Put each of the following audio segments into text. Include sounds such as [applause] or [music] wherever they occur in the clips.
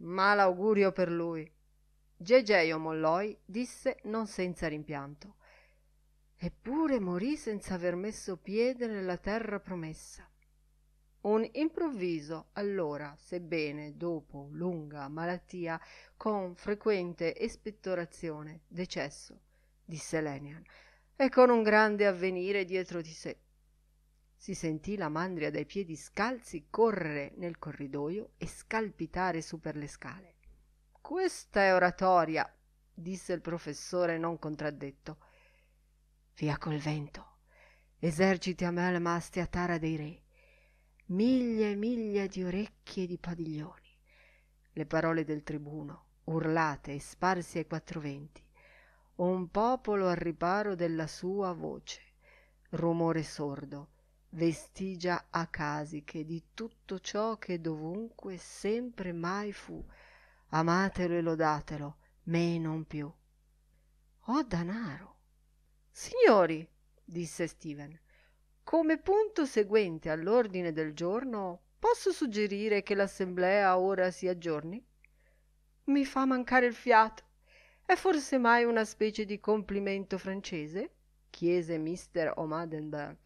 malaugurio per lui gegeo Molloy disse non senza rimpianto eppure morì senza aver messo piede nella terra promessa un improvviso allora sebbene dopo lunga malattia con frequente espettorazione decesso disse selenian e con un grande avvenire dietro di sé si sentì la mandria dai piedi scalzi correre nel corridoio e scalpitare su per le scale questa è oratoria disse il professore non contraddetto via col vento eserciti a a Tara dei re miglia e miglia di orecchie e di padiglioni le parole del tribuno urlate e sparse ai quattro venti un popolo al riparo della sua voce rumore sordo vestigia acasiche di tutto ciò che dovunque sempre mai fu amatelo e lodatelo me non più ho danaro signori disse steven come punto seguente all'ordine del giorno posso suggerire che l'assemblea ora si aggiorni Mi fa mancare il fiato è forse mai una specie di complimento francese chiese mr o'madenburg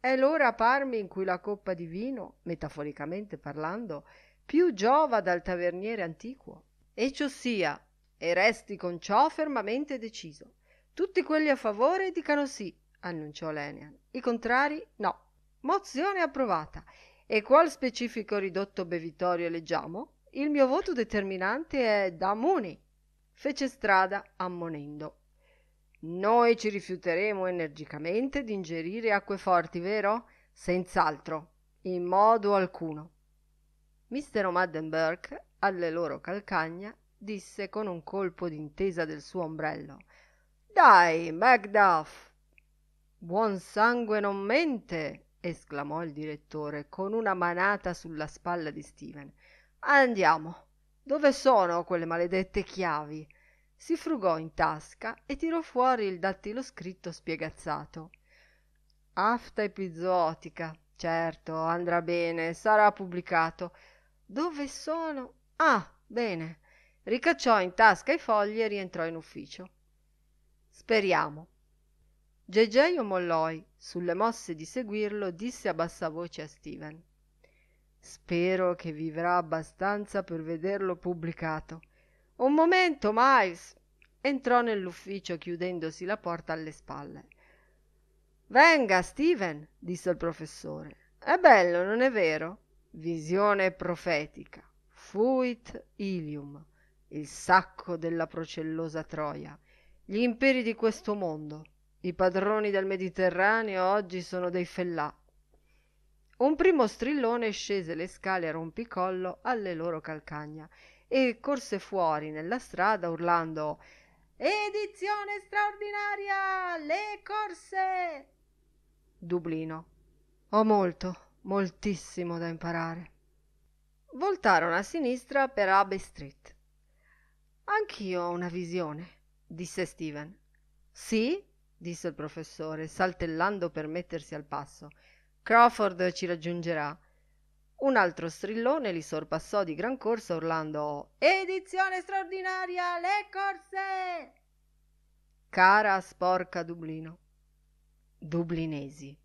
è l'ora a parmi in cui la coppa di vino metaforicamente parlando più giova dal taverniere antiquo e ciò sia e resti con ciò fermamente deciso tutti quelli a favore dicano sì annunciò Lenian. i contrari, no mozione approvata e qual specifico ridotto bevitorio eleggiamo il mio voto determinante è da muni fece strada ammonendo noi ci rifiuteremo energicamente di ingerire acque forti, vero? Senz'altro, in modo alcuno. Mister O'Maddenberg, alle loro calcagna, disse con un colpo d'intesa del suo ombrello. Dai, Macduff! Buon sangue non mente! esclamò il direttore con una manata sulla spalla di Steven. Andiamo. Dove sono quelle maledette chiavi? si frugò in tasca e tirò fuori il dattiloscritto spiegazzato afta epizootica certo andrà bene sarà pubblicato dove sono ah bene ricacciò in tasca i fogli e rientrò in ufficio speriamo gegeio Molloy, sulle mosse di seguirlo disse a bassa voce a steven spero che vivrà abbastanza per vederlo pubblicato un momento mais entrò nell'ufficio chiudendosi la porta alle spalle venga steven disse il professore è bello non è vero visione profetica fuit ilium il sacco della procellosa troia gli imperi di questo mondo i padroni del mediterraneo oggi sono dei fellà un primo strillone scese le scale a rompicollo alle loro calcagna e corse fuori nella strada urlando Edizione straordinaria! Le corse! Dublino. Ho molto, moltissimo da imparare. Voltarono a sinistra per Abbey Street. Anch'io ho una visione, disse Steven. Sì? disse il professore, saltellando per mettersi al passo. Crawford ci raggiungerà un altro strillone li sorpassò di gran corsa urlando edizione straordinaria le corse cara sporca dublino dublinesi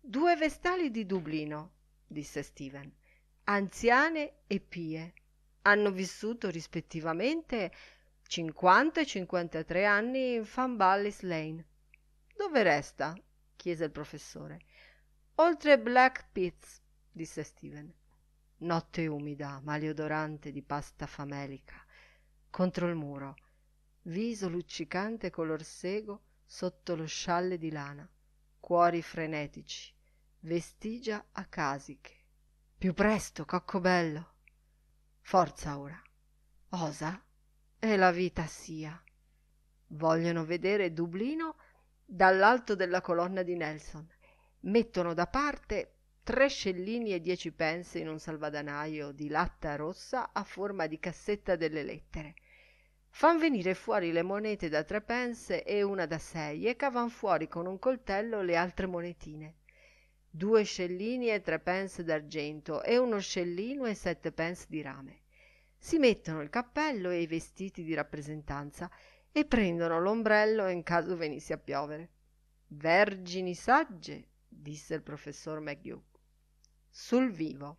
due vestali di dublino disse steven anziane e pie hanno vissuto rispettivamente 50 e 53 anni in Fanballis Lane. Dove resta? chiese il professore. Oltre Black Pits, disse steven notte umida maleodorante di pasta famelica contro il muro viso luccicante color sego sotto lo scialle di lana cuori frenetici vestigia a casiche più presto cocco bello. forza ora osa e la vita sia vogliono vedere dublino dall'alto della colonna di nelson mettono da parte tre scellini e dieci pence in un salvadanaio di latta rossa a forma di cassetta delle lettere. Fan venire fuori le monete da tre pence e una da sei e cavan fuori con un coltello le altre monetine. Due scellini e tre pence d'argento e uno scellino e sette pence di rame. Si mettono il cappello e i vestiti di rappresentanza e prendono l'ombrello in caso venisse a piovere. Vergini sagge, disse il professor McDuke sul vivo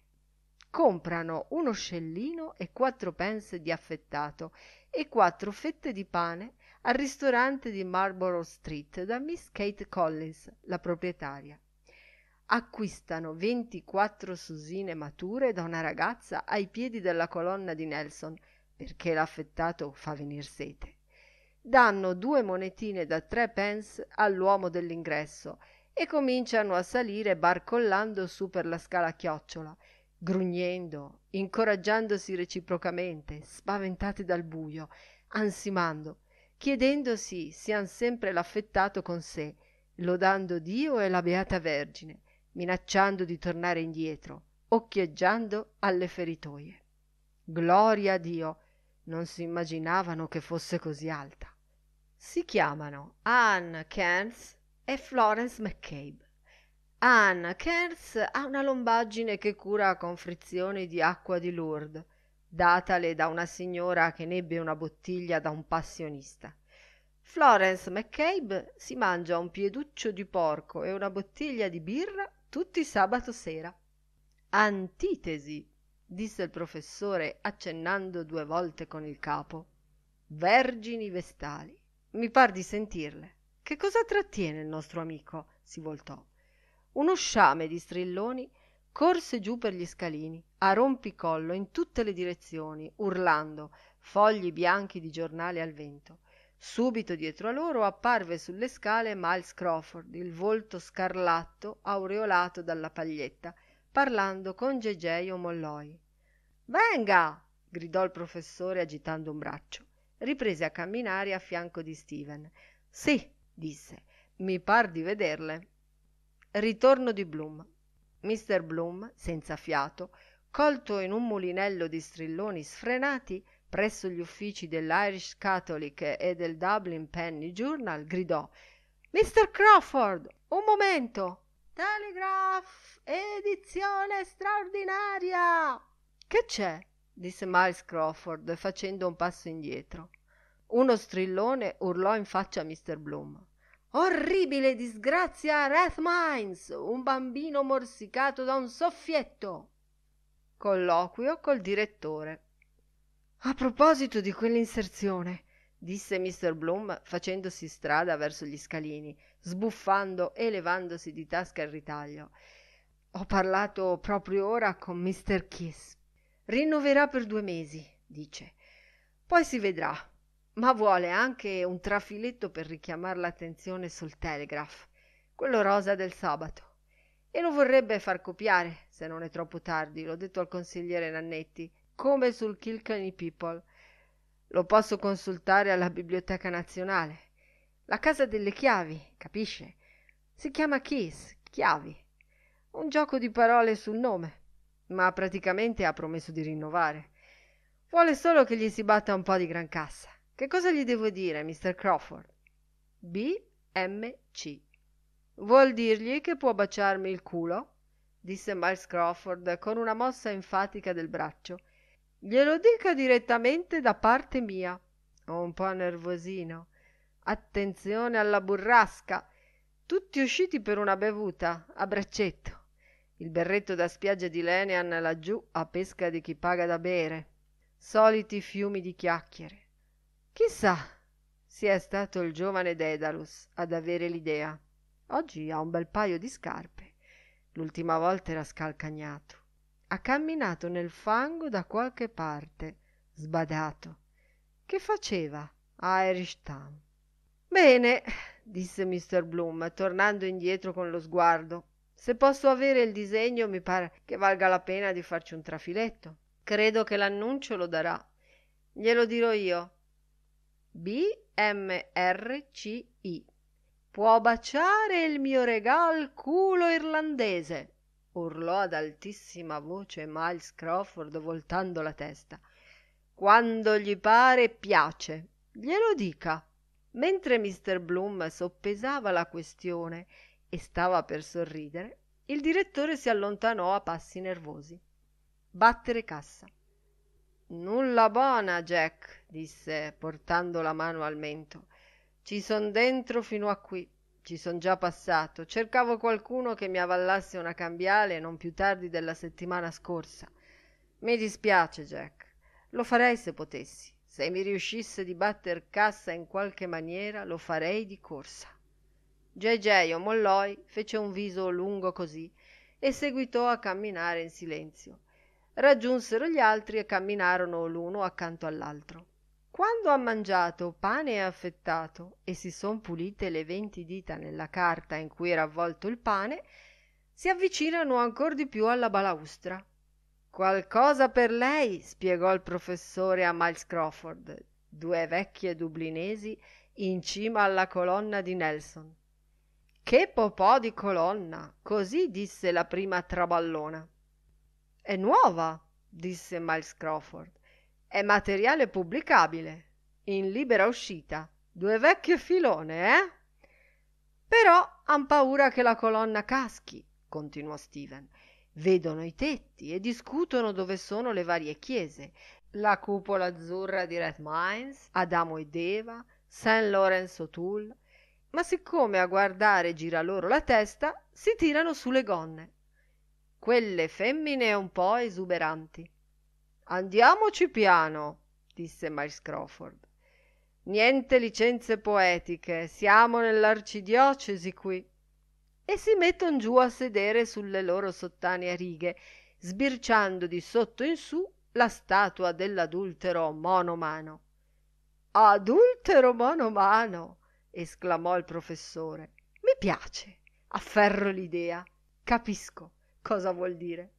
comprano uno scellino e quattro pence di affettato e quattro fette di pane al ristorante di marlborough street da miss kate collins la proprietaria acquistano ventiquattro susine mature da una ragazza ai piedi della colonna di Nelson perché l'affettato fa venir sete danno due monetine da tre pence all'uomo dell'ingresso e cominciano a salire barcollando su per la scala a chiocciola grugnendo incoraggiandosi reciprocamente spaventati dal buio, ansimando chiedendosi se han sempre l'affettato con sé lodando dio e la beata vergine minacciando di tornare indietro occhieggiando alle feritoie gloria a dio non si immaginavano che fosse così alta si chiamano Anne Keynes e Florence McCabe. Anna Kerz ha una lombaggine che cura con frizioni di acqua di Lourdes, datale da una signora che nebbe una bottiglia da un passionista. Florence McCabe si mangia un pieduccio di porco e una bottiglia di birra tutti sabato sera. Antitesi, disse il professore accennando due volte con il capo. Vergini vestali. Mi par di sentirle che cosa trattiene il nostro amico si voltò uno sciame di strilloni corse giù per gli scalini a rompicollo in tutte le direzioni urlando fogli bianchi di giornale al vento subito dietro a loro apparve sulle scale miles crawford il volto scarlatto aureolato dalla paglietta parlando con Gei Gei Molloy. Venga! gridò il professore agitando un braccio. Riprese a camminare a fianco di Steven. Sì, disse mi par di vederle ritorno di bloom mr bloom senza fiato colto in un mulinello di strilloni sfrenati presso gli uffici dell'irish catholic e del dublin penny journal gridò mr crawford un momento telegraph edizione straordinaria che c'è disse miles crawford facendo un passo indietro uno strillone urlò in faccia a mr bloom orribile disgrazia a Rathmines, un bambino morsicato da un soffietto colloquio col direttore a proposito di quell'inserzione disse Mr. Bloom facendosi strada verso gli scalini sbuffando e levandosi di tasca il ritaglio ho parlato proprio ora con mister Kiss rinnoverà per due mesi dice poi si vedrà ma vuole anche un trafiletto per richiamare l'attenzione sul telegraph, quello rosa del sabato. E lo vorrebbe far copiare, se non è troppo tardi, l'ho detto al consigliere Nannetti, come sul Kilkenny People. Lo posso consultare alla Biblioteca Nazionale. La casa delle chiavi, capisce? Si chiama Kiss, chiavi. Un gioco di parole sul nome, ma praticamente ha promesso di rinnovare. Vuole solo che gli si batta un po' di gran cassa. Che cosa gli devo dire, Mr. Crawford? B. M. C. Vuol dirgli che può baciarmi il culo? disse Miles Crawford con una mossa enfatica del braccio. Glielo dica direttamente da parte mia. Ho un po' nervosino. Attenzione alla burrasca. Tutti usciti per una bevuta, a braccetto. Il berretto da spiaggia di Lenian laggiù a pesca di chi paga da bere. Soliti fiumi di chiacchiere. Chissà se è stato il giovane dedalus ad avere l'idea oggi ha un bel paio di scarpe l'ultima volta era scalcagnato ha camminato nel fango da qualche parte sbadato che faceva a Erishtam bene disse Mr. Bloom tornando indietro con lo sguardo se posso avere il disegno mi pare che valga la pena di farci un trafiletto credo che l'annuncio lo darà glielo dirò io B M R C i può baciare il mio regal culo irlandese urlò ad altissima voce miles crawford voltando la testa quando gli pare e piace glielo dica mentre mr bloom soppesava la questione e stava per sorridere il direttore si allontanò a passi nervosi battere cassa nulla buona, jack disse portando la mano al mento ci son dentro fino a qui ci son già passato cercavo qualcuno che mi avallasse una cambiale non più tardi della settimana scorsa mi dispiace jack lo farei se potessi se mi riuscisse di batter cassa in qualche maniera lo farei di corsa J.J. Molloy fece un viso lungo così e seguitò a camminare in silenzio raggiunsero gli altri e camminarono l'uno accanto all'altro quando han mangiato pane e affettato e si son pulite le venti dita nella carta in cui era avvolto il pane si avvicinano ancor di più alla balaustra qualcosa per lei spiegò il professore a miles crawford due vecchie dublinesi in cima alla colonna di nelson che popò di colonna così disse la prima traballona è nuova disse miles crawford è materiale pubblicabile in libera uscita due vecchie filone eh però han paura che la colonna caschi continuò steven vedono i tetti e discutono dove sono le varie chiese la cupola azzurra di red mines adamo ed eva Saint lawrence o'toole ma siccome a guardare gira loro la testa si tirano su le gonne quelle femmine un po esuberanti andiamoci piano disse miles crawford niente licenze poetiche siamo nell'arcidiocesi qui e si metton giù a sedere sulle loro sottane a righe sbirciando di sotto in su la statua dell'adultero monomano adultero monomano esclamò il professore Mi piace afferro l'idea capisco cosa vuol dire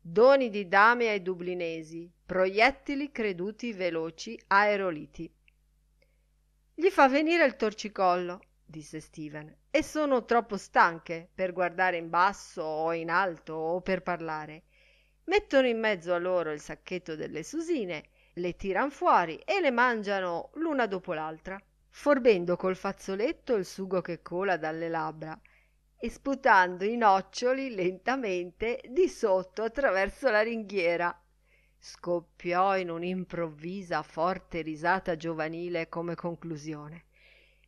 doni di dame ai dublinesi proiettili creduti veloci aeroliti gli fa venire il torcicollo disse steven e sono troppo stanche per guardare in basso o in alto o per parlare mettono in mezzo a loro il sacchetto delle susine le tiran fuori e le mangiano l'una dopo l'altra forbendo col fazzoletto il sugo che cola dalle labbra e sputando i noccioli lentamente di sotto attraverso la ringhiera scoppiò in un'improvvisa forte risata giovanile come conclusione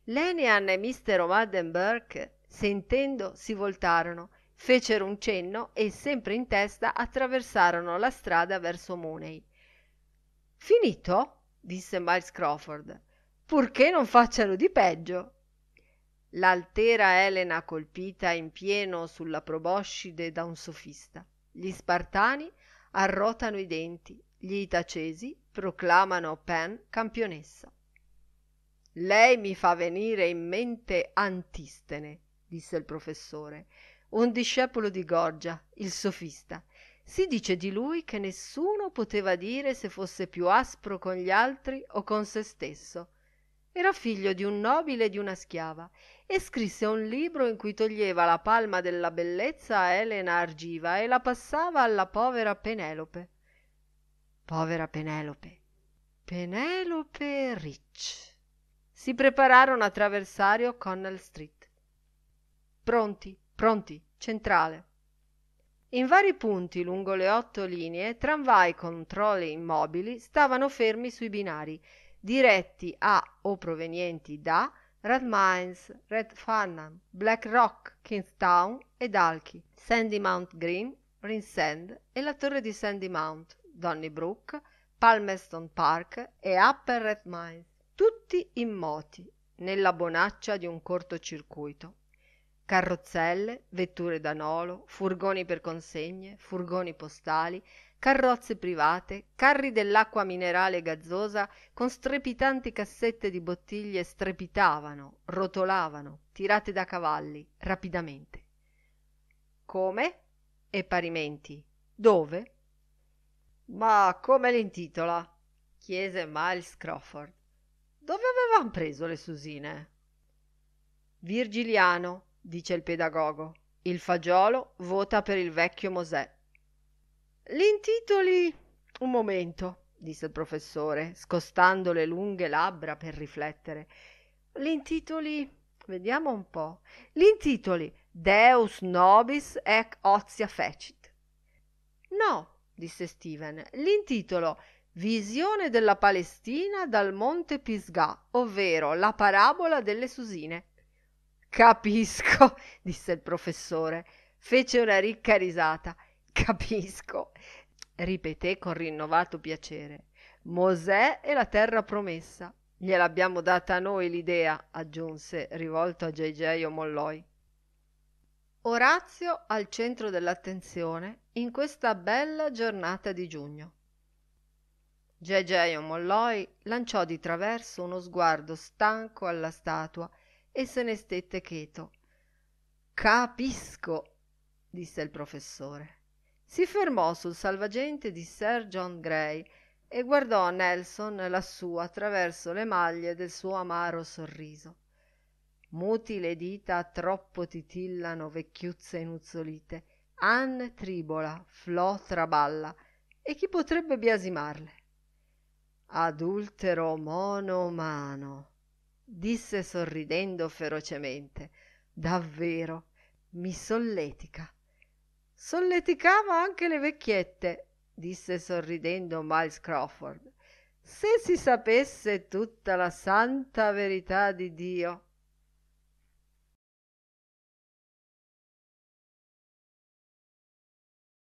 Lenian e mister o'madden-burke sentendo si voltarono fecero un cenno e sempre in testa attraversarono la strada verso Mooney. Finito? disse Miles Crawford. Purché non facciano di peggio l'altera elena colpita in pieno sulla proboscide da un sofista gli spartani arrotano i denti gli itacesi proclamano Pen campionessa lei mi fa venire in mente antistene disse il professore un discepolo di gorgia il sofista si dice di lui che nessuno poteva dire se fosse più aspro con gli altri o con se stesso era figlio di un nobile e di una schiava e scrisse un libro in cui toglieva la palma della bellezza a elena argiva e la passava alla povera penelope povera penelope penelope Rich. si prepararono a traversare O'Connell Street. Pronti, pronti, centrale. In vari punti lungo le otto linee tramvai con trolle immobili stavano fermi sui binari diretti a o provenienti da Red Mines, Red Farnham, Black Rock, Kingstown e Alki, Sandy Mount Green, Rinsand e la torre di Sandy Mount, Donnybrook, Palmerston Park e Upper Red Mines, tutti immoti nella bonaccia di un cortocircuito. Carrozzelle, vetture da nolo, furgoni per consegne, furgoni postali, carrozze private, carri dell'acqua minerale gazzosa con strepitanti cassette di bottiglie strepitavano, rotolavano, tirate da cavalli, rapidamente. Come? E parimenti. Dove? Ma come l'intitola? chiese Miles Crawford. Dove avevan preso le susine? Virgiliano, dice il pedagogo. Il fagiolo vota per il vecchio Mosè li intitoli un momento disse il professore scostando le lunghe labbra per riflettere li intitoli vediamo un po li intitoli deus nobis ec otia fecit no disse steven l'intitolo visione della palestina dal monte pisgah ovvero la parabola delle susine capisco [laughs] disse il professore fece una ricca risata capisco ripeté con rinnovato piacere mosè e la terra promessa gliel'abbiamo data a noi l'idea aggiunse rivolto a jay jay Orazio al centro dell'attenzione in questa bella giornata di giugno. Jay Molloi lanciò di traverso uno sguardo stanco alla statua e se ne stette cheto. Capisco, disse il professore si fermò sul salvagente di sir john gray e guardò nelson lassù attraverso le maglie del suo amaro sorriso muti le dita troppo titillano vecchiuzze inuzzolite anne tribola flo traballa e chi potrebbe biasimarle adultero mono umano, disse sorridendo ferocemente davvero mi solletica solleticava anche le vecchiette disse sorridendo miles crawford se si sapesse tutta la santa verità di dio